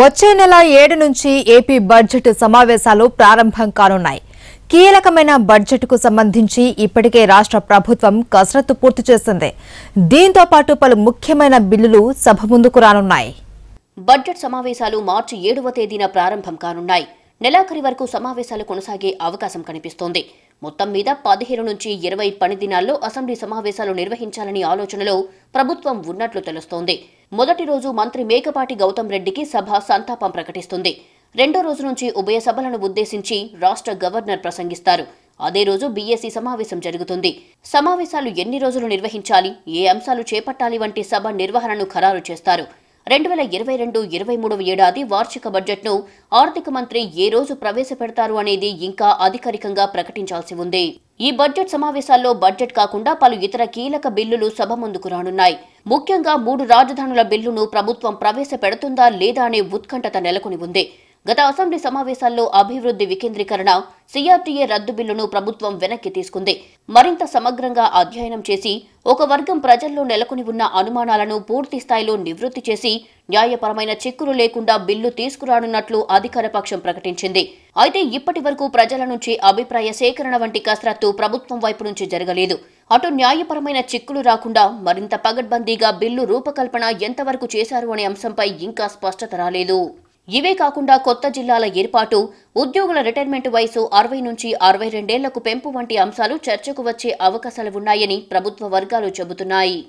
వచ్చే నెల ఏడు నుంచి ఏపీ బడ్జెట్ సమావేశాలు ప్రారంభం కానున్నాయి కీలకమైన బడ్జెట్కు సంబంధించి ఇప్పటికే రాష్ట్ర ప్రభుత్వం కసరత్తు పూర్తి చేసింది దీంతో పాటు పలు ముఖ్యమైన బిల్లులు సభ ముందుకు రానున్నాయి బడ్జెట్ సమావేశాలు మార్చి ఏడవ తేదీన ప్రారంభం కానున్నాయి నెలాఖరి వరకు సమావేశాలు కొనసాగే అవకాశం కనిపిస్తోంది మొత్తం మీద పదిహేను నుంచి ఇరవై పని దినాల్లో అసెంబ్లీ సమావేశాలు నిర్వహించాలని ఆలోచనలో ప్రభుత్వం ఉన్నట్లు తెలుస్తోంది మొదటి రోజు మంత్రి మేకపాటి గౌతమ్ రెడ్డికి సభ సంతాపం ప్రకటిస్తుంది రెండో రోజు నుంచి ఉభయ సభలను ఉద్దేశించి రాష్ట్ర గవర్నర్ ప్రసంగిస్తారు అదే రోజు బీఎస్సీ సమావేశం జరుగుతుంది సమావేశాలు ఎన్ని రోజులు నిర్వహించాలి ఏ అంశాలు చేపట్టాలి వంటి సభ నిర్వహణను ఖరారు చేస్తారు రెండు వేల ఇరవై రెండు ఇరవై మూడవ ఏడాది వార్షిక బడ్జెట్ను ఆర్థిక మంత్రి ఏ రోజు ప్రవేశపెడతారు అనేది ఇంకా అధికారికంగా ప్రకటించాల్సి ఉంది ఈ బడ్జెట్ సమావేశాల్లో బడ్జెట్ కాకుండా పలు ఇతర కీలక బిల్లులు సభ ముందుకు రానున్నాయి ముఖ్యంగా మూడు రాజధానుల బిల్లును ప్రభుత్వం ప్రవేశపెడుతుందా లేదా అనే ఉత్కంఠత నెలకొని ఉంది గత అసెంబ్లీ సమావేశాల్లో అభివృద్ధి వికేంద్రీకరణ సిఆర్టీఏ రద్దు బిల్లును ప్రభుత్వం వెనక్కి తీసుకుంది మరింత సమగ్రంగా అధ్యయనం చేసి ఒక వర్గం ప్రజల్లో నెలకొని ఉన్న అనుమానాలను పూర్తి స్థాయిలో నివృత్తి చేసి న్యాయపరమైన చిక్కులు లేకుండా బిల్లు తీసుకురానున్నట్లు అధికార పక్షం ప్రకటించింది అయితే ఇప్పటి వరకు ప్రజల నుంచి అభిప్రాయ సేకరణ వంటి కసరత్తు ప్రభుత్వం వైపు నుంచి జరగలేదు అటు న్యాయపరమైన చిక్కులు రాకుండా మరింత పగడ్బందీగా బిల్లు రూపకల్పన ఎంతవరకు చేశారు అనే అంశంపై ఇంకా స్పష్టత రాలేదు ఇవే కాకుండా కొత్త జిల్లాల ఏర్పాటు ఉద్యోగుల రిటైర్మెంట్ వయసు అరవై నుంచి అరవై రెండేళ్లకు పెంపు వంటి అంశాలు చర్చకు వచ్చే అవకాశాలు ఉన్నాయని ప్రభుత్వ వర్గాలు చెబుతున్నాయి